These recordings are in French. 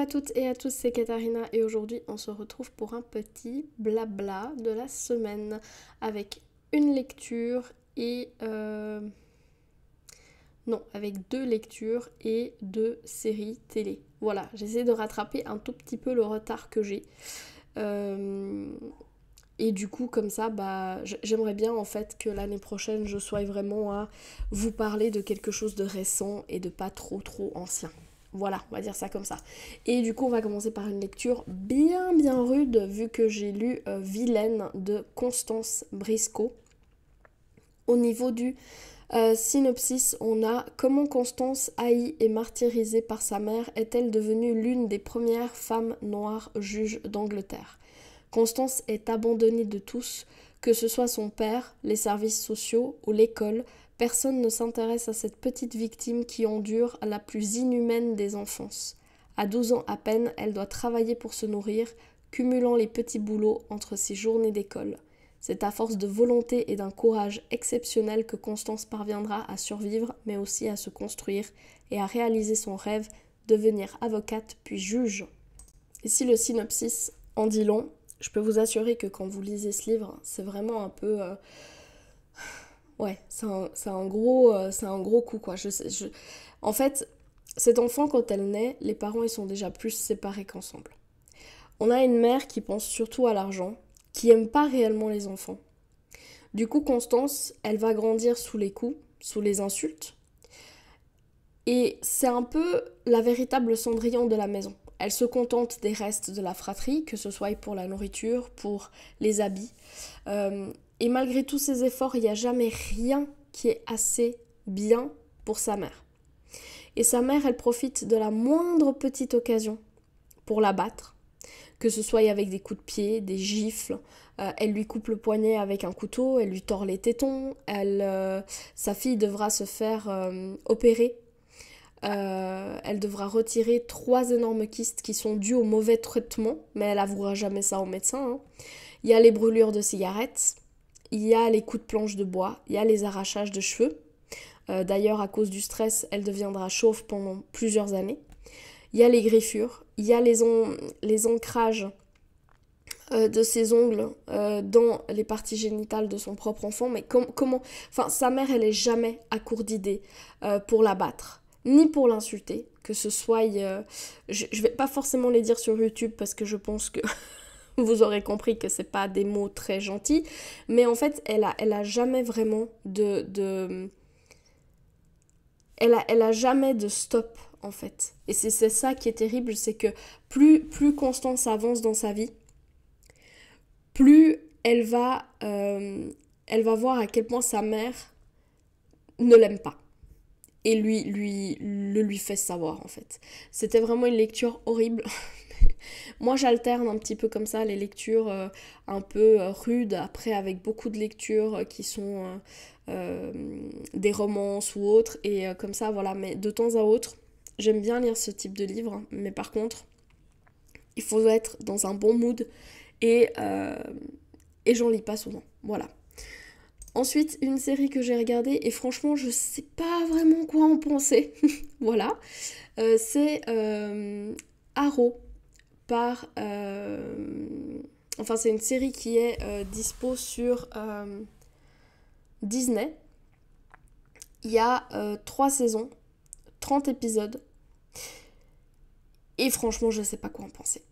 à toutes et à tous, c'est Katharina et aujourd'hui on se retrouve pour un petit blabla de la semaine avec une lecture et... Euh, non, avec deux lectures et deux séries télé. Voilà, j'essaie de rattraper un tout petit peu le retard que j'ai. Euh, et du coup, comme ça, bah, j'aimerais bien en fait que l'année prochaine, je sois vraiment à vous parler de quelque chose de récent et de pas trop trop ancien. Voilà, on va dire ça comme ça. Et du coup, on va commencer par une lecture bien bien rude vu que j'ai lu euh, Vilaine de Constance Briscoe. Au niveau du euh, synopsis, on a comment Constance, haïe et martyrisée par sa mère, est-elle devenue l'une des premières femmes noires juges d'Angleterre Constance est abandonnée de tous, que ce soit son père, les services sociaux ou l'école, personne ne s'intéresse à cette petite victime qui endure la plus inhumaine des enfances. À 12 ans à peine, elle doit travailler pour se nourrir, cumulant les petits boulots entre ses journées d'école. C'est à force de volonté et d'un courage exceptionnel que Constance parviendra à survivre, mais aussi à se construire et à réaliser son rêve, devenir avocate puis juge. Ici le synopsis en dit long, je peux vous assurer que quand vous lisez ce livre, c'est vraiment un peu... Euh, ouais, c'est un, gros, euh, un gros coup, quoi. Je, En fait, cet enfant, quand elle naît, les parents, ils sont déjà plus séparés qu'ensemble. On a une mère qui pense surtout à l'argent, qui aime pas réellement les enfants. Du coup, Constance, elle va grandir sous les coups, sous les insultes. Et c'est un peu la véritable Cendrillon de la maison elle se contente des restes de la fratrie, que ce soit pour la nourriture, pour les habits. Euh, et malgré tous ses efforts, il n'y a jamais rien qui est assez bien pour sa mère. Et sa mère, elle profite de la moindre petite occasion pour la battre, que ce soit avec des coups de pied, des gifles, euh, elle lui coupe le poignet avec un couteau, elle lui tord les tétons, elle, euh, sa fille devra se faire opérer euh, elle devra retirer trois énormes kystes qui sont dues au mauvais traitement, mais elle avouera jamais ça au médecin. Hein. Il y a les brûlures de cigarettes, il y a les coups de planche de bois, il y a les arrachages de cheveux. Euh, d'ailleurs, à cause du stress, elle deviendra chauve pendant plusieurs années. Il y a les griffures, il y a les, les ancrages euh, de ses ongles dans les parties génitales de son propre enfant, mais comment... Enfin, sa mère, elle est jamais à court d'idées pour la battre ni pour l'insulter, que ce soit... Euh, je, je vais pas forcément les dire sur YouTube parce que je pense que vous aurez compris que c'est pas des mots très gentils, mais en fait, elle a, elle a jamais vraiment de... elle, a, elle a jamais de stop, en fait. Et c'est ça qui est terrible, c'est que plus, plus Constance avance dans sa vie, plus elle va, euh, elle va voir à quel point sa mère ne l'aime pas et lui, lui, le lui fait savoir en fait. C'était vraiment une lecture horrible. Moi j'alterne un petit peu comme ça les lectures euh, un peu euh, rudes, après avec beaucoup de lectures euh, qui sont des romances ou autres, et comme ça voilà, mais de temps à autre, j'aime bien lire ce type de livre, hein. mais par contre, il faut être dans un bon mood et, et j'en lis pas souvent. Voilà. Ensuite, une série que j'ai regardée et franchement, je sais pas vraiment quoi en penser. voilà. Euh, c'est euh, Arrow par. Euh, enfin, c'est une série qui est euh, dispo sur Disney. Il y a trois saisons, 30 épisodes. Et franchement, je sais pas quoi en penser.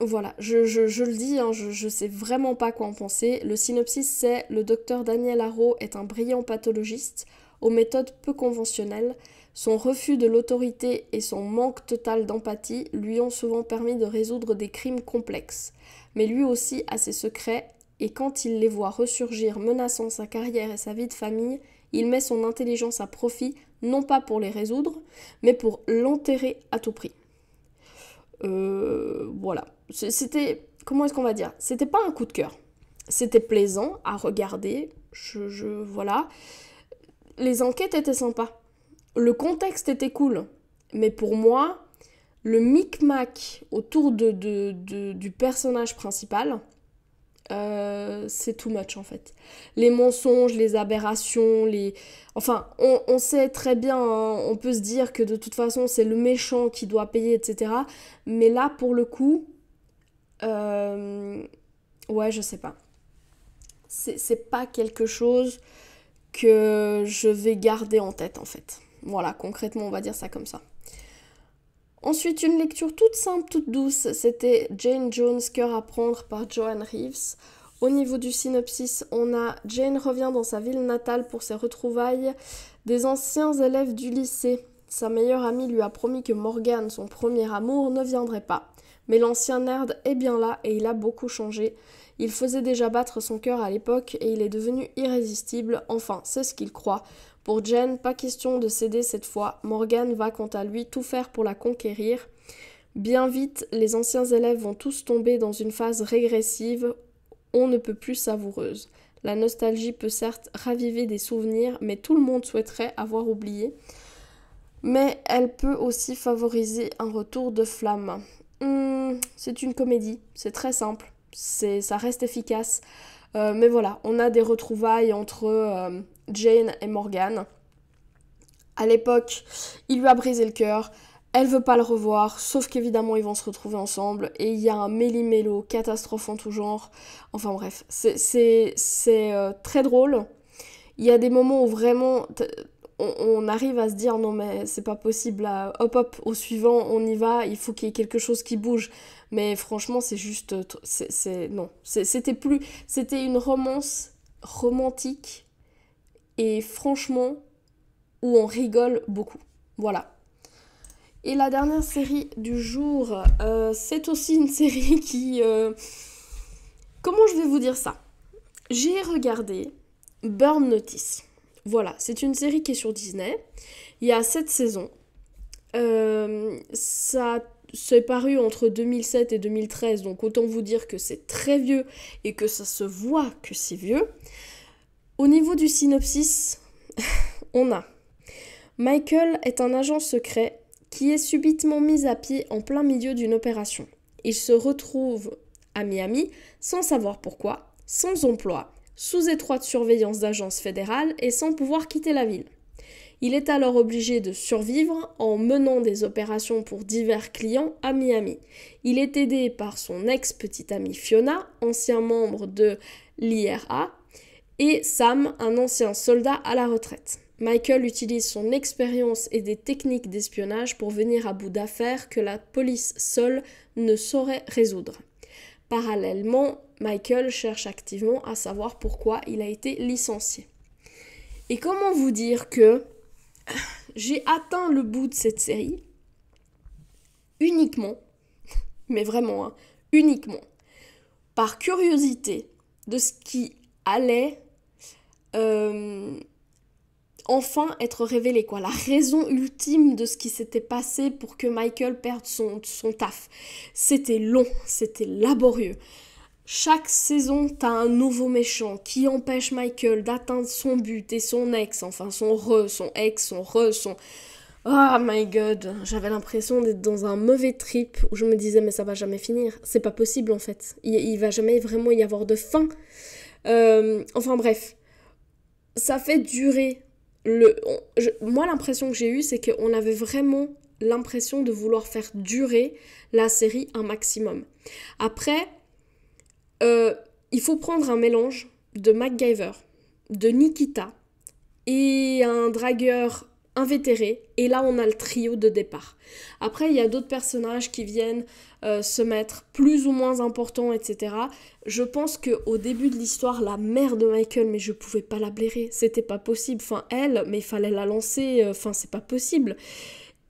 Voilà, je, le dis, hein, je, ne sais vraiment pas quoi en penser. Le synopsis, c'est le docteur Daniel Arrow est un brillant pathologiste aux méthodes peu conventionnelles. Son refus de l'autorité et son manque total d'empathie lui ont souvent permis de résoudre des crimes complexes. Mais lui aussi a ses secrets, et quand il les voit ressurgir menaçant sa carrière et sa vie de famille, il met son intelligence à profit, non pas pour les résoudre, mais pour l'enterrer à tout prix. Euh, voilà. C'était, comment est-ce qu'on va dire C'était pas un coup de cœur. C'était plaisant à regarder. Je, voilà. Les enquêtes étaient sympas. Le contexte était cool. Mais pour moi, le micmac autour de, du personnage principal, euh, c'est too much en fait. Les mensonges, les aberrations, les... Enfin, on, sait très bien, hein, on peut se dire que de toute façon c'est le méchant qui doit payer, etc. Mais là, pour le coup, euh, ouais, je sais pas. C'est pas quelque chose que je vais garder en tête en fait. Voilà, concrètement, on va dire ça comme ça. Ensuite, une lecture toute simple, toute douce, c'était Jane Jones, Cœur à prendre par Joan Reeves. Au niveau du synopsis, on a Jane revient dans sa ville natale pour ses retrouvailles des anciens élèves du lycée. Sa meilleure amie lui a promis que Morgan, son premier amour, ne viendrait pas. Mais l'ancien nerd est bien là et il a beaucoup changé. Il faisait déjà battre son cœur à l'époque et il est devenu irrésistible, enfin c'est ce qu'il croit. Pour Jen, pas question de céder cette fois, Morgan va quant à lui tout faire pour la conquérir. Bien vite, les anciens élèves vont tous tomber dans une phase régressive, on ne peut plus savoureuse. La nostalgie peut certes raviver des souvenirs, mais tout le monde souhaiterait avoir oublié mais elle peut aussi favoriser un retour de flamme. Hmm, c'est une comédie, c'est très simple, c'est, ça reste efficace. Euh, mais voilà, on a des retrouvailles entre euh, Jane et Morgan. À l'époque, il lui a brisé le cœur. Elle veut pas le revoir, sauf qu'évidemment ils vont se retrouver ensemble et il y a un méli-mélo, catastrophe en tout genre. Enfin bref, c'est, c'est, euh, très drôle. Il y a des moments où vraiment on, arrive à se dire non mais c'est pas possible, hop hop, au suivant, on y va, il faut qu'il y ait quelque chose qui bouge. Mais franchement, c'est juste, euh, c'est non, c'était plus, c'était une romance romantique et franchement où on rigole beaucoup. Voilà. Et la dernière série du jour, euh, c'est aussi une série qui, euh, comment je vais vous dire ça J'ai regardé Burn Notice. Voilà, c'est une série qui est sur Disney. Il y a 7 saisons. Euh, ça s'est paru entre 2007 et 2013, donc autant vous dire que c'est très vieux et que ça se voit que c'est vieux. Au niveau du synopsis, on a Michael est un agent secret qui est subitement mis à pied en plein milieu d'une opération. Il se retrouve à Miami sans savoir pourquoi, sans emploi, sous étroite surveillance d'agences fédérales et sans pouvoir quitter la ville. Il est alors obligé de survivre en menant des opérations pour divers clients à Miami. Il est aidé par son ex-petite amie Fiona, ancien membre de l'IRA, et Sam, un ancien soldat à la retraite. Michael utilise son expérience et des techniques d'espionnage pour venir à bout d'affaires que la police seule ne saurait résoudre. Parallèlement, Michael cherche activement à savoir pourquoi il a été licencié. Et comment vous dire que j'ai atteint le bout de cette série uniquement, mais vraiment, hein, uniquement, par curiosité de ce qui allait euh, enfin être révélé quoi. La raison ultime de ce qui s'était passé pour que Michael perde son, son taf. C'était long, c'était laborieux. Chaque saison, t'as un nouveau méchant qui empêche Michael d'atteindre son but et son ex, enfin son re, son ex, son re, son... Oh my god, j'avais l'impression d'être dans un mauvais trip où je me disais mais ça va jamais finir, c'est pas possible en fait, il, il, va jamais vraiment y avoir de fin. Euh, enfin bref, ça fait durer moi, l'impression que j'ai eue, c'est qu'on avait vraiment l'impression de vouloir faire durer la série un maximum. Après, euh, il faut prendre un mélange de MacGyver, de Nikita et un dragueur invétéré Et là, on a le trio de départ. Après, il y a d'autres personnages qui viennent euh, se mettre plus ou moins importants, etc. Je pense que au début de l'histoire, la mère de Michael, mais je pouvais pas la blairer. C'était pas possible. Enfin, elle, mais il fallait la lancer. Euh, enfin, c'est pas possible.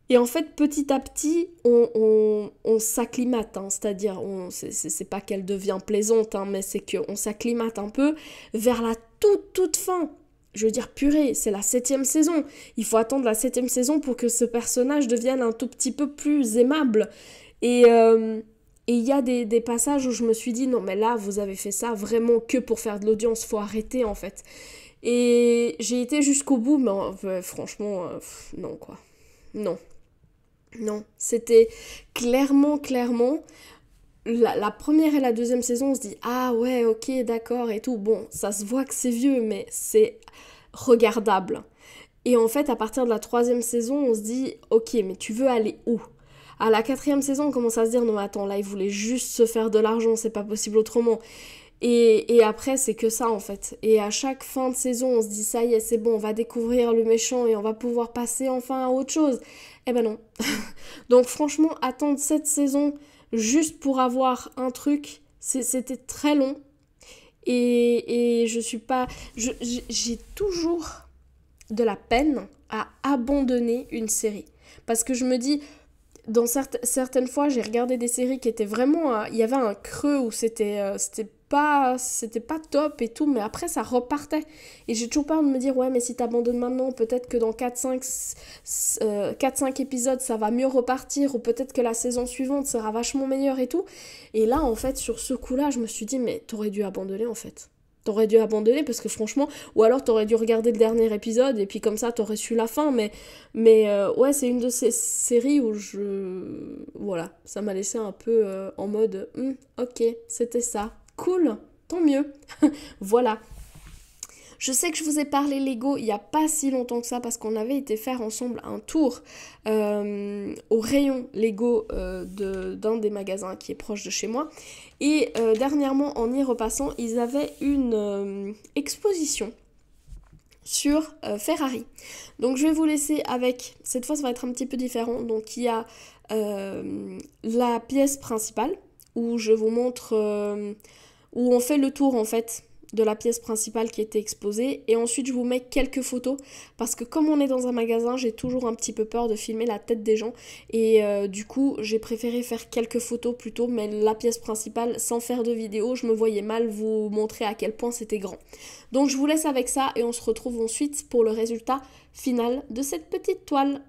Et en fait, petit à petit, on, s'acclimate, hein. c'est-à-dire, c'est pas qu'elle devient plaisante, hein, mais c'est qu'on s'acclimate un peu vers la toute, toute fin je veux dire, purée, c'est la septième saison. Il faut attendre la septième saison pour que ce personnage devienne un tout petit peu plus aimable. Et euh, il y a des, passages où je me suis dit, non mais là, vous avez fait ça vraiment que pour faire de l'audience, faut arrêter en fait. Et j'ai été jusqu'au bout, mais euh, franchement, euh, non quoi. Non. Non. C'était clairement, clairement la, première et la deuxième saison, on se dit ah ouais, ok, d'accord et tout. Bon, ça se voit que c'est vieux, mais c'est regardable. Et en fait, à partir de la troisième saison, on se dit ok, mais tu veux aller où À la quatrième saison, on commence à se dire non, attends, là, ils voulaient juste se faire de l'argent, c'est pas possible autrement. Et, et après, c'est que ça en fait. Et à chaque fin de saison, on se dit ça y est, c'est bon, on va découvrir le méchant et on va pouvoir passer enfin à autre chose. Eh ben non. Donc franchement, attendre cette saison juste pour avoir un truc, c'était très long. Et, et, je suis pas. J'ai toujours de la peine à abandonner une série. Parce que je me dis, dans certaines fois, j'ai regardé des séries qui étaient vraiment. Euh, il y avait un creux où c'était euh, pas c'était pas top et tout mais après ça repartait et j'ai toujours peur de me dire ouais mais si t'abandonnes maintenant peut-être que dans 4 5 4 épisodes ça va mieux repartir ou peut-être que la saison suivante sera vachement meilleure et tout et là en fait sur ce coup-là je me suis dit mais t'aurais dû abandonner en fait t'aurais dû abandonner parce que franchement ou alors t'aurais dû regarder le dernier épisode et puis comme ça t'aurais su la fin mais mais euh, ouais c'est une de ces séries où je voilà ça m'a laissé un peu euh, en mode hmm, ok c'était ça cool, tant mieux. voilà. Je sais que je vous ai parlé Lego il n'y a pas si longtemps que ça parce qu'on avait été faire ensemble un tour euh, au rayon Lego euh, d'un des magasins qui est proche de chez moi. Et euh, dernièrement, en y repassant, ils avaient une exposition sur Ferrari. Donc je vais vous laisser avec, cette fois ça va être un petit peu différent, donc il y a la pièce principale où je vous montre où on fait le tour en fait de la pièce principale qui était exposée et ensuite je vous mets quelques photos parce que comme on est dans un magasin j'ai toujours un petit peu peur de filmer la tête des gens et euh, du coup j'ai préféré faire quelques photos plutôt mais la pièce principale sans faire de vidéo je me voyais mal vous montrer à quel point c'était grand donc je vous laisse avec ça et on se retrouve ensuite pour le résultat final de cette petite toile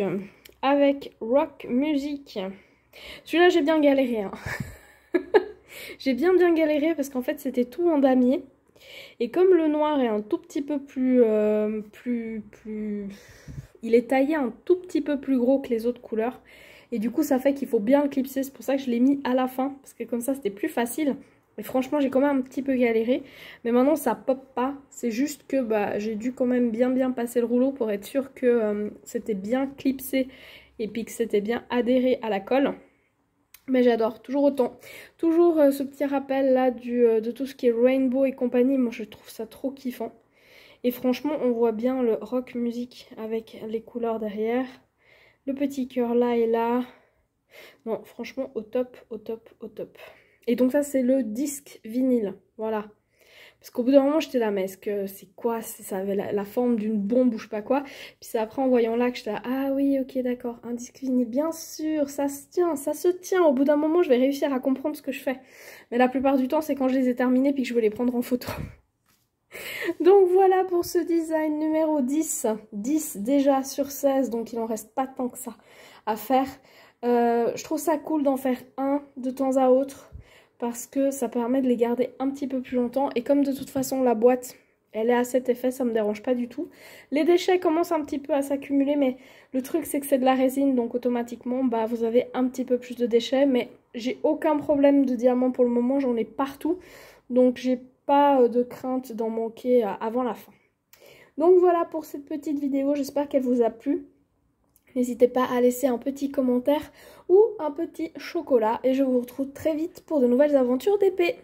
Euh, avec Rock Music. Celui-là, j'ai bien galéré. Hein. j'ai bien bien galéré parce qu'en fait, c'était tout en damier. Et comme le noir est un tout petit peu plus, euh, plus, plus... Il est taillé un tout petit peu plus gros que les autres couleurs. Et du coup, ça fait qu'il faut bien le clipser. C'est pour ça que je l'ai mis à la fin. Parce que comme ça, c'était plus facile. Mais franchement, j'ai quand même un petit peu galéré. Mais maintenant, ça pop pas. C'est juste que bah, j'ai dû quand même bien bien passer le rouleau pour être sûr que euh, c'était bien clipsé et puis que c'était bien adhéré à la colle. Mais j'adore, toujours autant. Toujours euh, ce petit rappel là du, euh, de tout ce qui est rainbow et compagnie. Moi, je trouve ça trop kiffant. Et franchement, on voit bien le rock musique avec les couleurs derrière. Le petit cœur là et là. Non, franchement, au top, au top, au top. Et donc ça, c'est le disque vinyle, voilà. Parce qu'au bout d'un moment, j'étais là, mais est-ce que c'est quoi Ça avait la, forme d'une bombe ou je sais pas quoi. Puis c'est après en voyant là que j'étais là, ah oui, ok, d'accord, un disque vinyle, bien sûr, ça se tient, ça se tient. Au bout d'un moment, je vais réussir à comprendre ce que je fais. Mais la plupart du temps, c'est quand je les ai terminés puis que je veux les prendre en photo. donc voilà pour ce design numéro 10. 10 déjà sur 16, donc il en reste pas tant que ça à faire. Euh, je trouve ça cool d'en faire un de temps à autre parce que ça permet de les garder un petit peu plus longtemps. Et comme de toute façon la boîte, elle est à cet effet, ça ne me dérange pas du tout. Les déchets commencent un petit peu à s'accumuler, mais le truc c'est que c'est de la résine, donc automatiquement, bah vous avez un petit peu plus de déchets. Mais j'ai aucun problème de diamant pour le moment, j'en ai partout, donc j'ai pas euh, de crainte d'en manquer euh, avant la fin. Donc voilà pour cette petite vidéo, j'espère qu'elle vous a plu. N'hésitez pas à laisser un petit commentaire ou un petit chocolat et je vous retrouve très vite pour de nouvelles aventures d'épée.